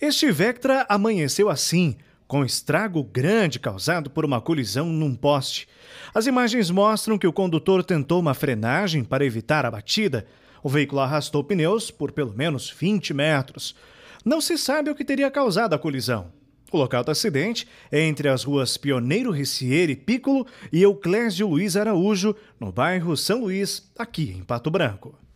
Este Vectra amanheceu assim, com estrago grande causado por uma colisão num poste. As imagens mostram que o condutor tentou uma frenagem para evitar a batida. O veículo arrastou pneus por pelo menos 20 metros. Não se sabe o que teria causado a colisão. O local do acidente é entre as ruas Pioneiro Ricieri Piccolo e Euclésio Luiz Araújo, no bairro São Luís, aqui em Pato Branco.